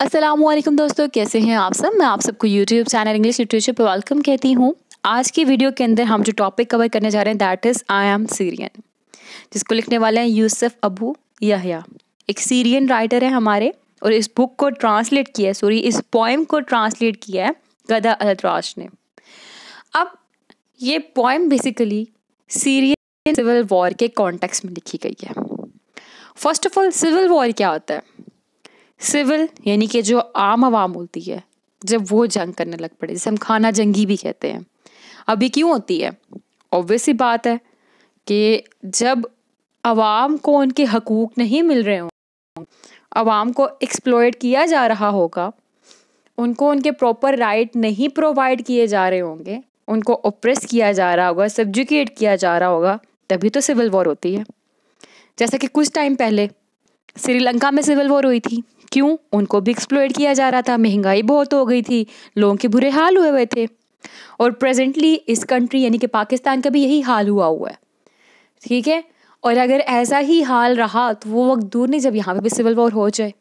असलम दोस्तों कैसे हैं आप सब मैं आप सबको यूट्यूब चैनल इंग्लिश लिटरेचर पर वेलकम कहती हूँ आज की वीडियो के अंदर हम जो टॉपिक कवर करने जा रहे हैं that is I am Syrian जिसको लिखने वाले हैं यूसुफ अबू यहया एक सीरियन राइटर है हमारे और इस बुक को ट्रांसलेट किया है सॉरी इस पोएम को ट्रांसलेट किया है गदा अलतराज ने अब ये poem basically Syrian civil war के कॉन्टेक्स्ट में लिखी गई है first of all civil war क्या होता है सिविल यानी कि जो आम आवाम होती है जब वो जंग करने लग पड़े जिसे हम खाना जंगी भी कहते हैं अभी क्यों होती है ऑब्वियस ही बात है कि जब आवाम को उनके हकूक नहीं मिल रहे हों आवाम को एक्सप्लोइट किया जा रहा होगा उनको उनके प्रॉपर राइट नहीं प्रोवाइड किए जा रहे होंगे उनको ओप्रेस किया जा रहा होगा सब्जुकेट किया जा रहा होगा तभी तो सिविल वॉर होती है जैसा कि कुछ टाइम पहले श्रीलंका में सिविल वॉर हुई थी क्यों उनको भी एक्सप्लोर किया जा रहा था महंगाई बहुत हो गई थी लोगों के बुरे हाल हुए हुए थे और प्रेजेंटली इस कंट्री यानी कि पाकिस्तान का भी यही हाल हुआ हुआ है ठीक है और अगर ऐसा ही हाल रहा तो वो वक्त दूर नहीं जब यहाँ पे भी सिविल वॉर हो जाए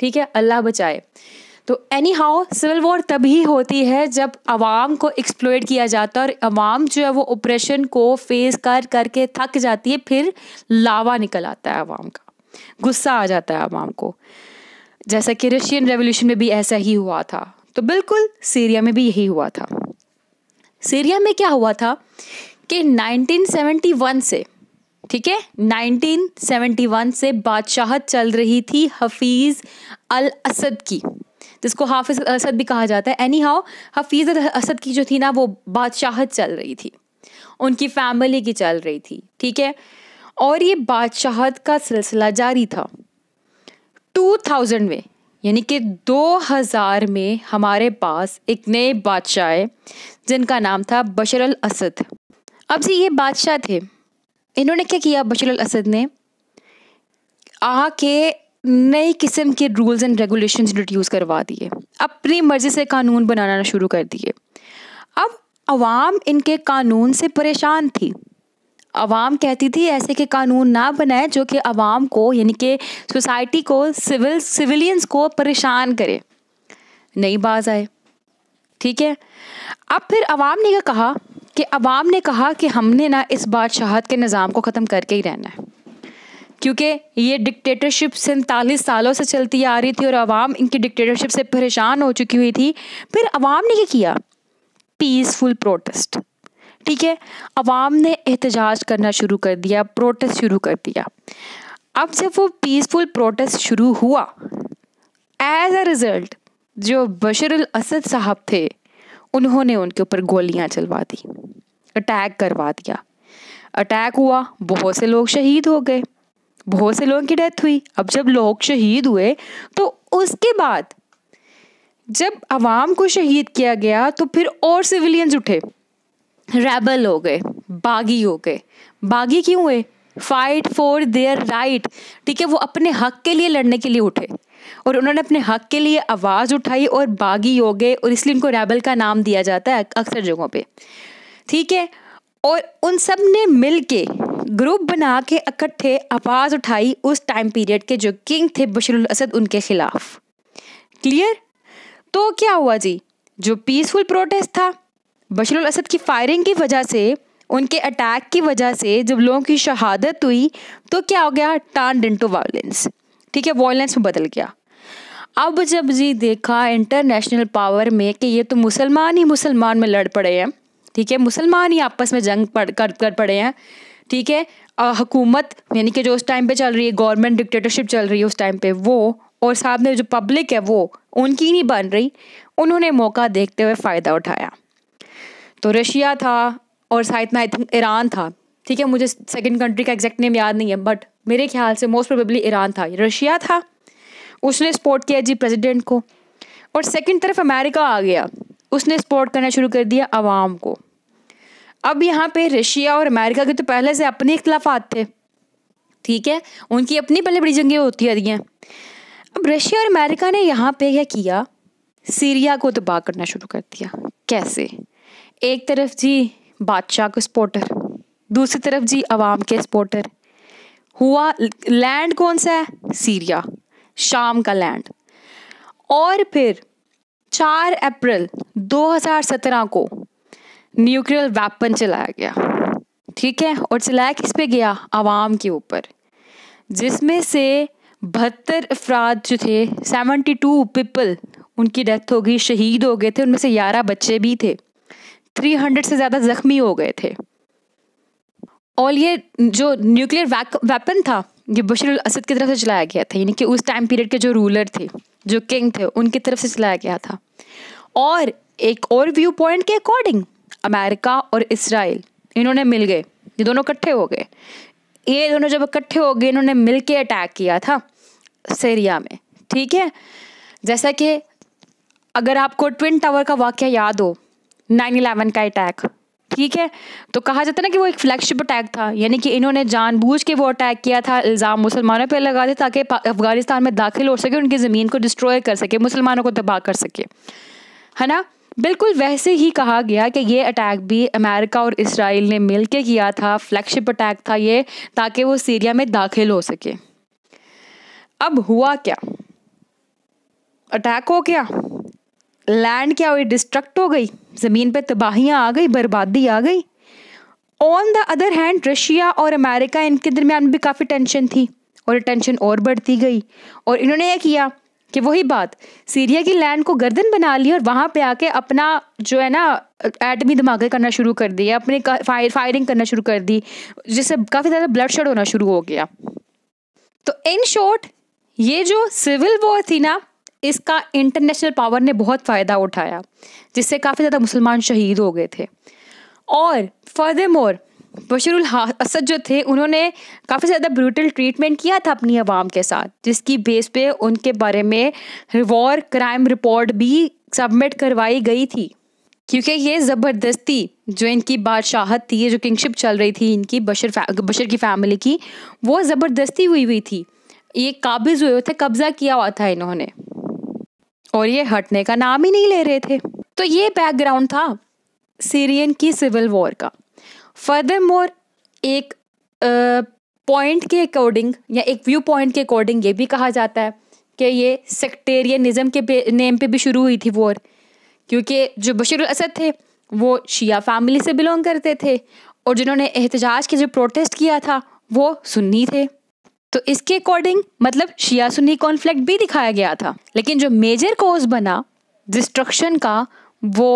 ठीक है अल्लाह बचाए तो एनी हाउ सिविल वॉर तभी होती है जब आवाम को एक्सप्लोइट किया जाता है और आवाम जो है वो ऑपरेशन को फेस कर करके थक जाती है फिर लावा निकल आता है आवाम का गुस्सा आ जाता है आवाम को जैसा कि रशियन रेवोल्यूशन में भी ऐसा ही हुआ था तो बिल्कुल सीरिया में भी यही हुआ था सीरिया में क्या हुआ था कि 1971 से ठीक है 1971 से बादशाहत चल रही थी हफीज़ अल असद की जिसको हाफिज असद भी कहा जाता है anyhow Hafez al Assad की जो थी ना वो बादशाहत चल रही थी उनकी फैमिली की चल रही थी ठीक है और ये बादशाहत का सिलसिला जारी था 2000 में यानी कि 2000 में हमारे पास एक नए बादशाह आए जिनका नाम था बशर अल असद अब से ये बादशाह थे इन्होंने क्या किया बशर अल असद ने आके नई किस्म के रूल्स एंड रेगुलेशंस इंट्रोड्यूस करवा दिए अपनी मर्ज़ी से कानून बनाना शुरू कर दिए अब आवाम इनके कानून से परेशान थी आवाम कहती थी ऐसे के कानून ना बनाए जो कि आवाम को यानी कि सोसाइटी को सिविल सिविलियंस को परेशान करे नई बाज आए ठीक है अब फिर आवाम ने क्या कहा कि आवाम ने कहा कि हमने ना इस बादशाहत के निज़ाम को ख़त्म करके ही रहना है क्योंकि ये डिक्टेटरशिप सैंतालीस सालों से चलती आ रही थी और आवाम इनकी डिक्टेटरशिप से परेशान हो चुकी हुई थी फिर आवाम ने क्या किया पीसफुल प्रोटेस्ट ठीक है अवाम ने एहतजाज करना शुरू कर दिया प्रोटेस्ट शुरू कर दिया अब जब वो पीसफुल प्रोटेस्ट शुरू हुआ एज अ रिज़ल्ट जो बशर असद साहब थे उन्होंने उनके ऊपर गोलियां चलवा दी अटैक करवा दिया अटैक हुआ बहुत से लोग शहीद हो गए बहुत से लोगों की डेथ हुई अब जब लोग शहीद हुए तो उसके बाद जब आवाम को शहीद किया गया तो फिर और सिविलियंस उठे रेबल हो गए बागी हो गए बागी क्यों हुए फाइट फॉर देयर राइट ठीक है वो अपने हक के लिए लड़ने के लिए उठे और उन्होंने अपने हक के लिए आवाज़ उठाई और बागी हो गए और इसलिए उनको रेबल का नाम दिया जाता है अक्सर जगहों पे ठीक है और उन सब ने मिल के ग्रुप बना के इकट्ठे आवाज़ उठाई उस टाइम पीरियड के जो किंग थे बशरुल असद उनके ख़िलाफ़ क्लियर तो क्या हुआ जी जो पीसफुल प्रोटेस्ट था बशरुल असद की फायरिंग की वजह से उनके अटैक की वजह से जब लोगों की शहादत हुई तो क्या हो गया इन टू वायलेंस ठीक है वायलेंस में बदल गया अब जब जी देखा इंटरनेशनल पावर में कि ये तो मुसलमान ही मुसलमान में लड़ पड़े हैं ठीक है मुसलमान ही आपस में जंग पड़ कर कर पड़े हैं ठीक है हुकूमत यानी कि जो उस टाइम पे चल रही है गवर्नमेंट डिक्टेटरशिप चल रही है उस टाइम पे वो और साथ में जो पब्लिक है वो उनकी नहीं बन रही उन्होंने मौका देखते हुए फ़ायदा उठाया तो रशिया था और शायद ना आई थिंक ईरान था ठीक है मुझे सेकेंड कंट्री का एग्जैक्ट नेम याद नहीं है बट मेरे ख्याल से मोस्ट प्रोबेबली ईरान था रशिया था उसने सपोर्ट किया जी प्रेसिडेंट को और सेकेंड तरफ अमेरिका आ गया उसने सपोर्ट करना शुरू कर दिया आवाम को अब यहाँ पे रशिया और अमेरिका के तो पहले से अपने इख्लाफात थे ठीक है उनकी अपनी पहले बड़ी जंगें होती आ रही हैं अब रशिया और अमेरिका ने यहाँ पे क्या किया सीरिया को तबाह करना शुरू कर दिया कैसे एक तरफ जी बादशाह के सपोर्टर दूसरी तरफ जी आवाम के सपोर्टर हुआ लैंड कौन सा है सीरिया शाम का लैंड और फिर 4 अप्रैल 2017 को न्यूक्लियर वेपन चलाया गया ठीक है और चलाया किस पे गया आवाम के ऊपर जिसमें से बहत्तर अफराद जो थे 72 टू पीपल उनकी डेथ हो गई शहीद हो गए थे उनमें से ग्यारह बच्चे भी थे थ्री हंड्रेड से ज़्यादा जख्मी हो गए थे और ये जो न्यूक्लियर वेपन था ये बशर असद की तरफ से चलाया गया था यानी कि उस टाइम पीरियड के जो रूलर थे जो किंग थे उनकी तरफ से चलाया गया था और एक और व्यू पॉइंट के अकॉर्डिंग अमेरिका और इसराइल इन्होंने मिल गए ये दोनों इकट्ठे हो गए ये दोनों जब इकट्ठे हो गए इन्होंने मिल के अटैक किया था सीरिया में ठीक है जैसा कि अगर आपको ट्विन टावर का वाक्य याद हो नाइन इलेवन का अटैक ठीक है तो कहा जाता है ना कि वो एक फ्लैगशिप अटैक था यानी कि इन्होंने जानबूझ के वो अटैक किया था इल्ज़ाम मुसलमानों पर लगा दिया ताकि अफगानिस्तान में दाखिल हो सके उनकी ज़मीन को डिस्ट्रॉय कर सके मुसलमानों को तबाह कर सके है ना बिल्कुल वैसे ही कहा गया कि ये अटैक भी अमेरिका और इसराइल ने मिल के किया था फ्लैगशिप अटैक था ये ताकि वो सीरिया में दाखिल हो सके अब हुआ क्या अटैक हो गया लैंड क्या हुई डिस्ट्रक्ट हो गई ज़मीन पे तबाहियाँ आ गई बर्बादी आ गई on the other hand Russia और अमेरिका इनके दरमियान भी काफ़ी टेंशन थी और टेंशन और बढ़ती गई और इन्होंने यह किया कि वही बात सीरिया की लैंड को गर्दन बना ली और वहाँ पे आके अपना जो है ना एटमी धमाके करना शुरू कर दिया अपने फायर फायरिंग करना शुरू कर दी जिससे काफ़ी ज़्यादा ब्लड शेड होना शुरू हो गया तो इन शॉर्ट ये जो सिविल वॉर थी ना इसका इंटरनेशनल पावर ने बहुत फ़ायदा उठाया जिससे काफ़ी ज़्यादा मुसलमान शहीद हो गए थे और फर्दर मोर बशरुल असद जो थे उन्होंने काफ़ी ज़्यादा ब्रूटल ट्रीटमेंट किया था अपनी आवाम के साथ जिसकी बेस पे उनके बारे में वॉर क्राइम रिपोर्ट भी सबमिट करवाई गई थी क्योंकि ये ज़बरदस्ती जो इनकी बादशाहत थी जो किंगशिप चल रही थी इनकी बशर बशर की फैमिली की वो ज़बरदस्ती हुई हुई थी ये काबिज़ हुए थे कब्ज़ा किया हुआ था इन्होंने और ये हटने का नाम ही नहीं ले रहे थे तो ये बैकग्राउंड था सीरियन की सिविल वॉर का फर्दर मोर एक पॉइंट के अकॉर्डिंग या एक व्यू पॉइंट के अकॉर्डिंग ये भी कहा जाता है कि ये सेक्टेरियनिज्म के नेम पे भी शुरू हुई थी वॉर क्योंकि जो बशर असद थे वो शिया फैमिली से बिलोंग करते थे और जिन्होंने एहतजाज के जो प्रोटेस्ट किया था वो सुन्नी थे तो इसके अकॉर्डिंग मतलब शिया सुन्नी कॉन्फ्लिक्ट भी दिखाया गया था लेकिन जो मेजर कोज बना डिस्ट्रक्शन का वो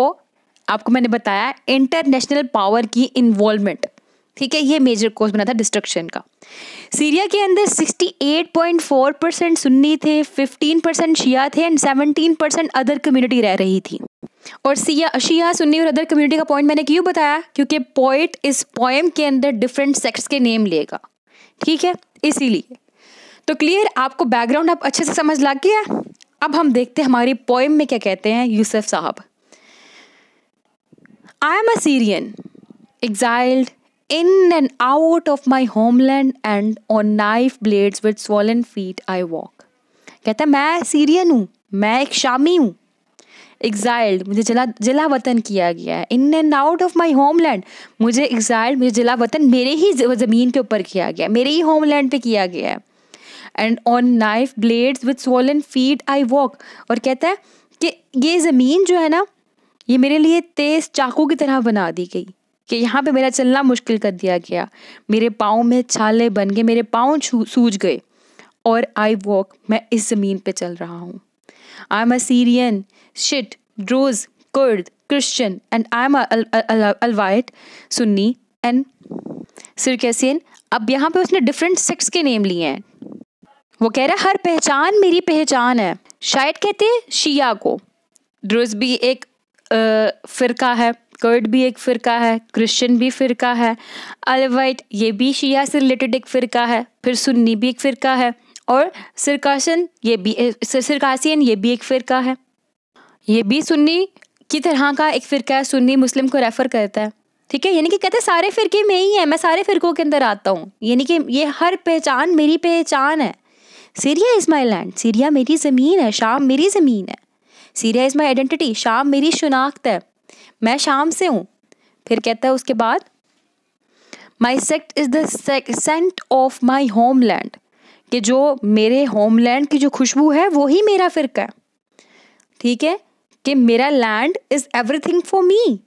आपको मैंने बताया इंटरनेशनल पावर की इन्वॉल्वमेंट ठीक है ये मेजर कोर्स बना था डिस्ट्रक्शन का सीरिया के अंदर 68.4 परसेंट सुन्नी थे 15 परसेंट शिया थे एंड 17 परसेंट अदर कम्युनिटी रह रही थी और सिया शिया सुन्नी और अदर कम्युनिटी का पॉइंट मैंने क्यों बताया क्योंकि पोइट इस पोएम के अंदर डिफरेंट सेक्ट्स के नेम लेगा ठीक है इसीलिए तो क्लियर आपको बैकग्राउंड आप अच्छे से समझ लग गया अब हम देखते हैं हमारी पोएम में क्या कहते हैं यूसुफ साहब I am a Syrian exiled in and out of my homeland and on knife blades with swollen feet I walk कहता है मैं सीरियन हूँ मैं एक शामी हूँ एग्जाइल्ड मुझे जिला जिला वतन किया गया है in and out of my home land मुझे एग्जाइल्ड मुझे जिला वतन मेरे ही ज़मीन के ऊपर किया गया मेरे ही होम लैंड पे किया गया है and on knife blades with swollen feet I walk और कहता है कि ये ज़मीन जो है ना ये मेरे लिए तेज़ चाकू की तरह बना दी गई कि यहाँ पे मेरा चलना मुश्किल कर दिया गया मेरे पाँव में छाले बन गए मेरे पाँव सूज गए और आई वॉक मैं इस ज़मीन पे चल रहा हूँ आई I'm a Syrian, Shit, Druze, Kurd, Christian, and I'm a Alawite, Sunni, and सिरकेसियन अब यहाँ पे उसने डिफरेंट सेक्स के नेम लिए हैं वो कह रहा है हर पहचान मेरी पहचान है शायद कहते हैं शिया को ड्रोज भी एक फिरका है कर्ड भी एक फ़िरका है क्रिश्चियन भी फ़िरका है अलवाइट ये भी शिया से रिलेटेड एक फ़िरका है फिर सुन्नी भी एक फ़िरका है और सिरकाशन ये भी सिरकासियन ये भी एक फ़िरका है ये भी सुन्नी की तरह का एक फ़िरका है सुन्नी मुस्लिम को रेफ़र करता है ठीक है यानी कि कहते हैं सारे फ़िरके में ही है मैं सारे फ़िरकों के अंदर आता हूँ यानी कि ये हर पहचान मेरी पहचान है Syria is my land Syria मेरी ज़मीन है शाम मेरी ज़मीन है सीरिया इज़ माई आइडेंटिटी शाम मेरी शनाख्त है मैं शाम से हूँ फिर कहता है उसके बाद माई सेक्ट इज़ देंट ऑफ माई होम लैंड कि जो मेरे होमलैंड की जो खुशबू है वो ही मेरा फ़िरका है ठीक है कि मेरा land is everything for me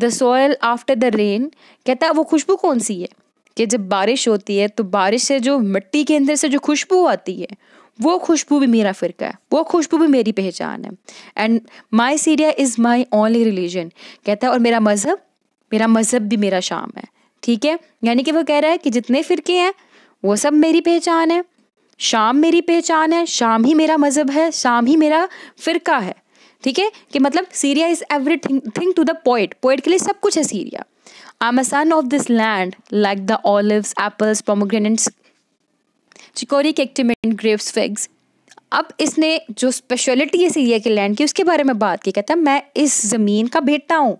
the soil after the rain कहता है वो खुशबू कौन सी है कि जब बारिश होती है तो बारिश से जो मिट्टी के अंदर से जो खुशबू आती है वो खुशबू भी मेरा फ़िरका है वो खुशबू भी मेरी पहचान है and my Syria is my only religion कहता है और मेरा मज़हब मेरा मज़हब भी मेरा शाम है ठीक है यानी कि वो कह रहा है कि जितने फ़िरके हैं वो सब मेरी पहचान है शाम मेरी पहचान है शाम ही मेरा मज़हब है शाम ही मेरा फ़िरका है ठीक है कि मतलब Syria is everything to the poet poet के लिए सब कुछ है Syria I am a son of this land like the olives apples pomegranates chicory केक्टिमेंट ग्रेप्स फिग्स अब इसने जो स्पेशलिटी है सीरिया के लैंड की उसके बारे में बात की कहता मैं इस ज़मीन का बेटा हूँ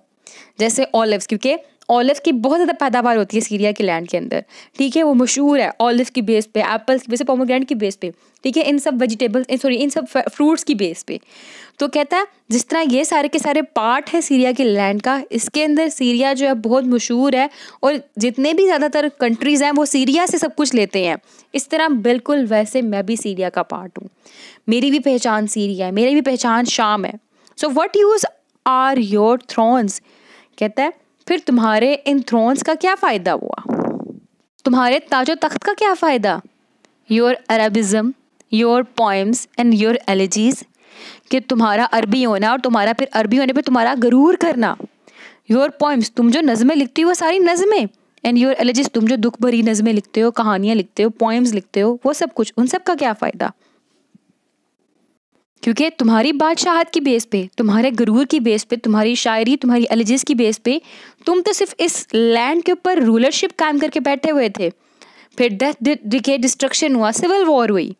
जैसे ऑलिव्स क्योंकि ऑलिव की बहुत ज़्यादा पैदावार होती है सीरिया के लैंड के अंदर ठीक है वो मशहूर है ऑलिव की बेस पे एप्पल्स की बेस पे पोमोग्रेंट की बेस पे ठीक है इन सब वेजिटेबल्स सॉरी इन सब फ्रूट्स की बेस पे तो कहता है जिस तरह ये सारे के सारे पार्ट है सीरिया के लैंड का इसके अंदर सीरिया जो है बहुत मशहूर है और जितने भी ज़्यादातर कंट्रीज़ हैं वो सीरिया से सब कुछ लेते हैं इस तरह बिल्कुल वैसे मैं भी सीरिया का पार्ट हूँ मेरी भी पहचान सीरिया है मेरी भी पहचान शाम है so what use are your thrones कहता है फिर तुम्हारे इन थ्रोन्स का क्या फ़ायदा हुआ तुम्हारे ताजो तख्त का क्या फ़ायदा your Arabism your poems and your elegies कि तुम्हारा अरबी होना और तुम्हारा फिर अरबी होने पर तुम्हारा गरूर करना योर पोइम्स तुम जो नज़में लिखती हो वो सारी नज़में एंड योर एलिजीज तुम जो दुख भरी नज़में लिखते हो कहानियाँ लिखते हो पोइम्स लिखते हो वो सब कुछ उन सब का क्या फ़ायदा क्योंकि तुम्हारी बादशाहत की बेस पे तुम्हारे गरूर की बेस पे तुम्हारी शायरी तुम्हारी एलिजीज की बेस पे तुम तो सिर्फ इस लैंड के ऊपर रूलरशिप कायम करके बैठे हुए थे फिर डेथ डिके डिस्ट्रक्शन हुआ सिविल वॉर हुई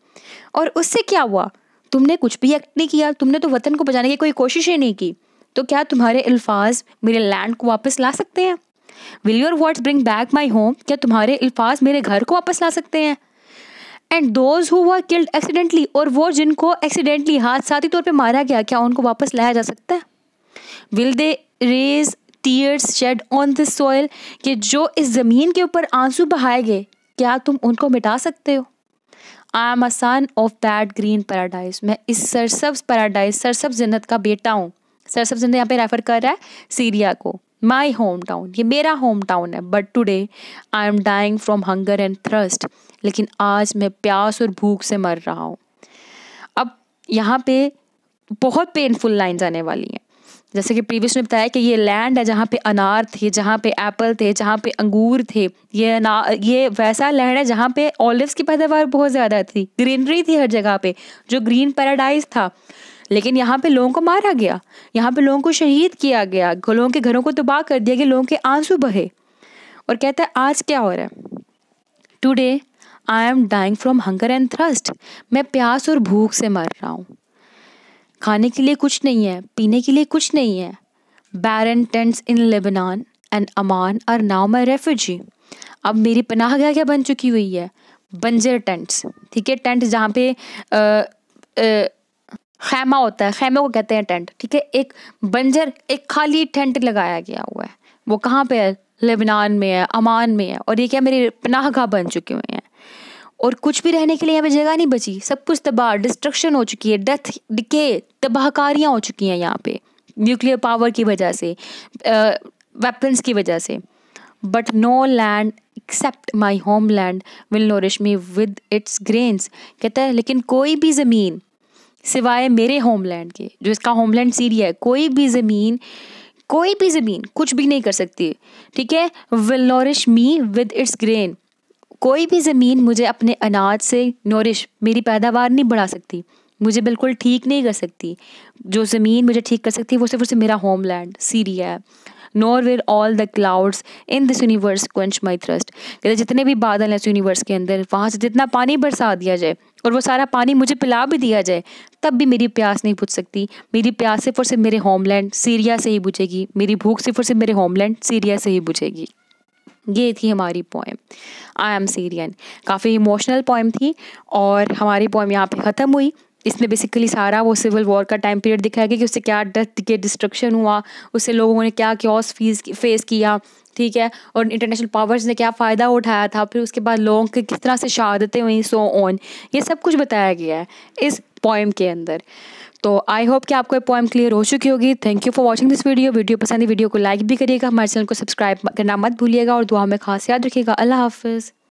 और उससे क्या हुआ तुमने कुछ भी एक्ट नहीं किया तुमने तो वतन को बचाने की कोई कोशिश ही नहीं की तो क्या तुम्हारे अल्फाज मेरे लैंड को वापस ला सकते हैं will your words bring back my home क्या तुम्हारे अल्फाज मेरे घर को वापस ला सकते हैं and those who were killed accidentally और वो जिनको एक्सीडेंटली हाथ साथी तौर पर मारा गया क्या उनको वापस लाया जा सकता है will they raise tears shed on this soil कि जो इस ज़मीन के ऊपर आंसू बहाए गए क्या तुम उनको मिटा सकते हो I am a son of that green paradise मैं इस सरसब्स पैराडाइज सरसब्ज जन्नत का बेटा हूँ सरसब्ज जन्नत यहाँ पे रेफर कर रहा है सीरिया को माई होम टाउन ये मेरा होम टाउन है but today I am dying from hunger and thirst लेकिन आज मैं प्यास और भूख से मर रहा हूँ अब यहाँ पे बहुत पेनफुल लाइन्स आने वाली हैं जैसे कि प्रीवियस में बताया कि ये लैंड है जहाँ पे अनार थे जहाँ पे एप्पल थे जहाँ पे अंगूर थे ये ना ये वैसा लैंड है जहाँ पे ऑलिव की पैदावार बहुत ज़्यादा थी ग्रीनरी थी हर जगह पे जो ग्रीन पैराडाइज था लेकिन यहाँ पे लोगों को मारा गया यहाँ पे लोगों को शहीद किया गया लोगों के घरों को तबाह कर दिया गया लोगों के आंसू बहे और कहता है आज क्या हो रहा है today I am dying from hunger and thirst मैं प्यास और भूख से मर रहा हूँ खाने के लिए कुछ नहीं है पीने के लिए कुछ नहीं है barren tents in Lebanon and Amman are now my refugee अब मेरी पनाह गया क्या बन चुकी हुई है बंजर टेंट्स ठीक है टेंट जहाँ पे आ, आ, खैमा होता है खैमे को कहते हैं टेंट ठीक है एक बंजर एक खाली टेंट लगाया गया हुआ है वो कहाँ पे है लेबनान में है अमान में है और ये क्या मेरी पनाह गाह बन चुके हुए हैं और कुछ भी रहने के लिए यहाँ पे जगह नहीं बची सब कुछ तबाह डिस्ट्रक्शन हो चुकी है डेथ डिके तबाहकारियाँ हो चुकी हैं यहाँ पे न्यूक्लियर पावर की वजह से वेपन्स की वजह से but no land except my home land will nourish me with its grains कहता है लेकिन कोई भी ज़मीन सिवाय मेरे होमलैंड के जो इसका होमलैंड सीरिया है कोई भी ज़मीन कोई भी ज़मीन कुछ भी नहीं कर सकती ठीक है will nourish me with its grain कोई भी ज़मीन मुझे अपने अनाज से नोरिश मेरी पैदावार नहीं बढ़ा सकती मुझे बिल्कुल ठीक नहीं कर सकती जो ज़मीन मुझे ठीक कर सकती है वो सिर्फ और सिर्फ मेरा होमलैंड सीरिया है nor were all the clouds in this universe quench my thirst कहते जितने भी बादल हैं इस यूनिवर्स के अंदर वहाँ से जितना पानी बरसा दिया जाए और वो सारा पानी मुझे पिला भी दिया जाए तब भी मेरी प्यास नहीं बुझ सकती मेरी प्यास सिर्फ और सिर्फ मेरे होमलैंड सीरिया से ही बुझेगी मेरी भूख सिर्फ और सिर्फ मेरे होमलैंड सीरिया से ही बुझेगी ये थी हमारी पोएम आई एम सीरियन काफ़ी इमोशनल पोएम थी और हमारी पोएम यहाँ पे ख़त्म हुई इसमें बेसिकली सारा वो सिविल वॉर का टाइम पीरियड दिखाया गया कि उससे क्या डेथ के डिस्ट्रक्शन हुआ उससे लोगों ने क्या क्योस फीस फेस किया ठीक है और इंटरनेशनल पावर्स ने क्या फ़ायदा उठाया था फिर उसके बाद लोगों के किस तरह से शहादतें हुई सो ऑन ये सब कुछ बताया गया है इस पोएम के अंदर तो आई होप कि आपको ये पॉइंट क्लियर हो चुकी होगी thank you for watching this video video पसंद है वीडियो को लाइक भी करिएगा हमारे चैनल को सब्सक्राइब करना मत भूलिएगा और दुआ में खास याद रखिएगा अल्लाह हाफिज़